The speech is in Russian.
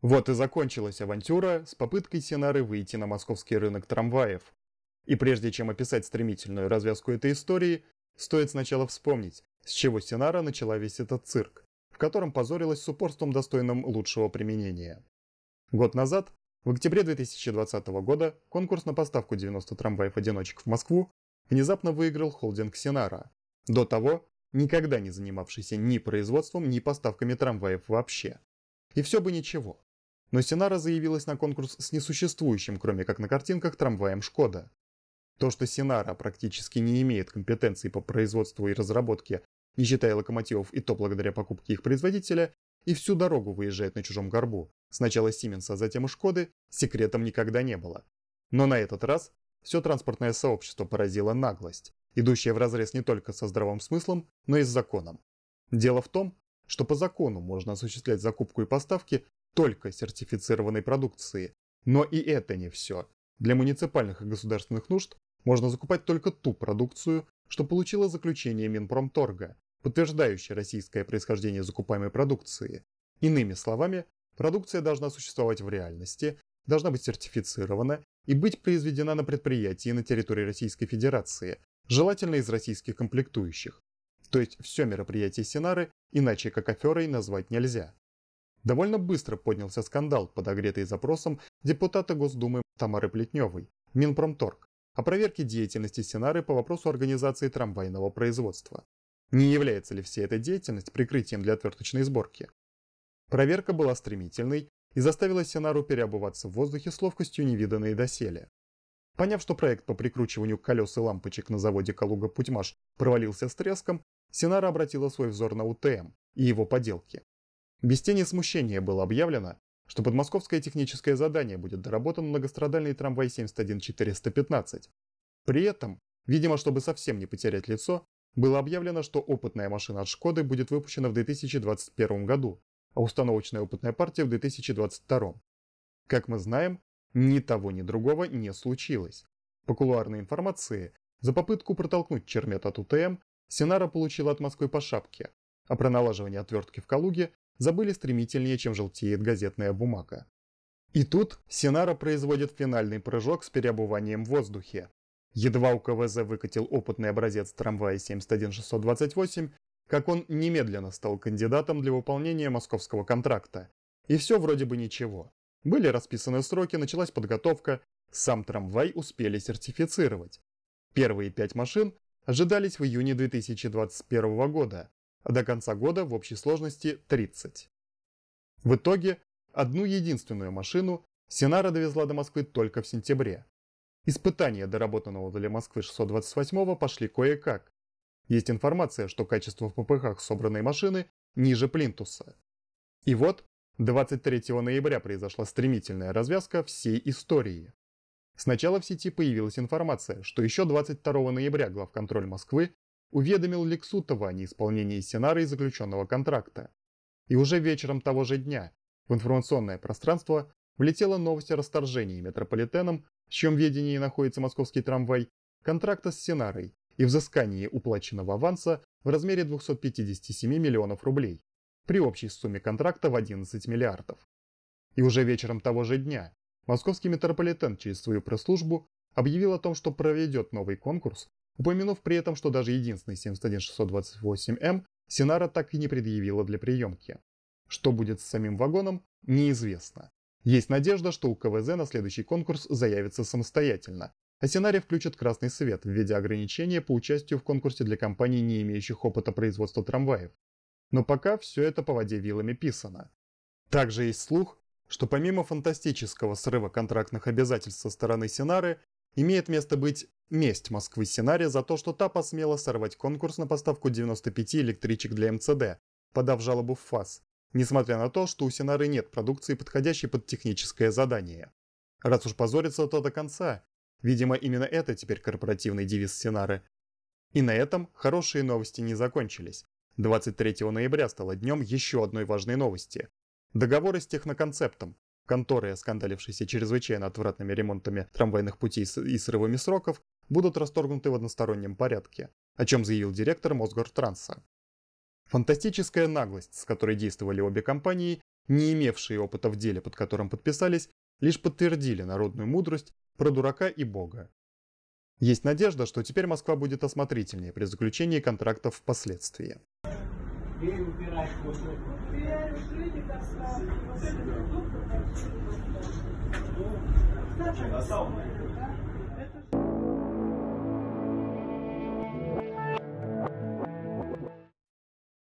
Вот и закончилась авантюра с попыткой Синары выйти на московский рынок трамваев. И прежде чем описать стремительную развязку этой истории, стоит сначала вспомнить, с чего Синара начала весь этот цирк, в котором позорилась с упорством достойным лучшего применения. Год назад, в октябре 2020 года, конкурс на поставку 90 трамваев-одиночек в Москву внезапно выиграл холдинг Синара, до того никогда не занимавшийся ни производством, ни поставками трамваев вообще. И все бы ничего, но Синара заявилась на конкурс с несуществующим, кроме как на картинках, трамваем «Шкода». То, что Синара практически не имеет компетенций по производству и разработке, не считая локомотивов и то благодаря покупке их производителя, и всю дорогу выезжает на чужом горбу, сначала Сименса, затем и Шкоды, секретом никогда не было. Но на этот раз все транспортное сообщество поразило наглость, идущая вразрез не только со здравым смыслом, но и с законом. Дело в том, что по закону можно осуществлять закупку и поставки только сертифицированной продукции. Но и это не все. Для муниципальных и государственных нужд можно закупать только ту продукцию, что получила заключение Минпромторга, подтверждающее российское происхождение закупаемой продукции. Иными словами, продукция должна существовать в реальности, должна быть сертифицирована и быть произведена на предприятии на территории Российской Федерации, желательно из российских комплектующих. То есть все мероприятия, Синары иначе как аферой назвать нельзя. Довольно быстро поднялся скандал, подогретый запросом депутата Госдумы Тамары Плетневой, Минпромторг, о проверке деятельности Синары по вопросу организации трамвайного производства. Не является ли вся эта деятельность прикрытием для отверточной сборки? Проверка была стремительной и заставила Синару переобуваться в воздухе с ловкостью невиданной доселе. Поняв, что проект по прикручиванию колес и лампочек на заводе «Калуга-Путьмаш» провалился с треском, Синара обратила свой взор на УТМ и его поделки. Без тени смущения было объявлено, что подмосковское техническое задание будет доработан многострадальный трамвай 71415. При этом, видимо, чтобы совсем не потерять лицо, было объявлено, что опытная машина от Шкоды будет выпущена в 2021 году, а установочная опытная партия в 2022. Как мы знаем, ни того, ни другого не случилось. По кулуарной информации, за попытку протолкнуть чермет от УТМ Синара получила от Москвы по шапке, а про налаживание отвертки в Калуге забыли стремительнее, чем желтеет газетная бумага. И тут Синара производит финальный прыжок с переобуванием в воздухе. Едва у КВЗ выкатил опытный образец трамвая 71628, как он немедленно стал кандидатом для выполнения московского контракта. И все вроде бы ничего. Были расписаны сроки, началась подготовка, сам трамвай успели сертифицировать. Первые пять машин ожидались в июне 2021 года, до конца года в общей сложности 30. В итоге одну единственную машину Синара довезла до Москвы только в сентябре. Испытания доработанного для Москвы 628 пошли кое-как. Есть информация, что качество в ППХ собранной машины ниже плинтуса. И вот 23 ноября произошла стремительная развязка всей истории. Сначала в сети появилась информация, что еще 22 ноября главконтроль Москвы уведомил Лексутова о неисполнении сценария заключенного контракта. И уже вечером того же дня в информационное пространство влетела новость о расторжении метрополитеном, в чьем ведении находится московский трамвай, контракта с сценарий и взыскании уплаченного аванса в размере 257 миллионов рублей при общей сумме контракта в 11 миллиардов. И уже вечером того же дня московский метрополитен через свою пресс-службу объявил о том, что проведет новый конкурс упомянув при этом, что даже единственный 71628М эм Синара так и не предъявила для приемки. Что будет с самим вагоном, неизвестно. Есть надежда, что у КВЗ на следующий конкурс заявится самостоятельно, а Синаре включат красный свет в виде ограничения по участию в конкурсе для компаний, не имеющих опыта производства трамваев. Но пока все это по воде вилами писано. Также есть слух, что помимо фантастического срыва контрактных обязательств со стороны Синары, имеет место быть Месть Москвы Синаре за то, что та посмела сорвать конкурс на поставку 95 электричек для МЦД, подав жалобу в ФАС, несмотря на то, что у Синары нет продукции, подходящей под техническое задание. Раз уж позориться, то до конца. Видимо, именно это теперь корпоративный девиз Синары. И на этом хорошие новости не закончились. 23 ноября стало днем еще одной важной новости. Договоры с техноконцептом. Конторы, оскандалившиеся чрезвычайно отвратными ремонтами трамвайных путей и срывами сроков, будут расторгнуты в одностороннем порядке, о чем заявил директор Мосгортранса. Фантастическая наглость, с которой действовали обе компании, не имевшие опыта в деле, под которым подписались, лишь подтвердили народную мудрость про дурака и бога. Есть надежда, что теперь Москва будет осмотрительнее при заключении контрактов впоследствии. Дверь убирай, Дверь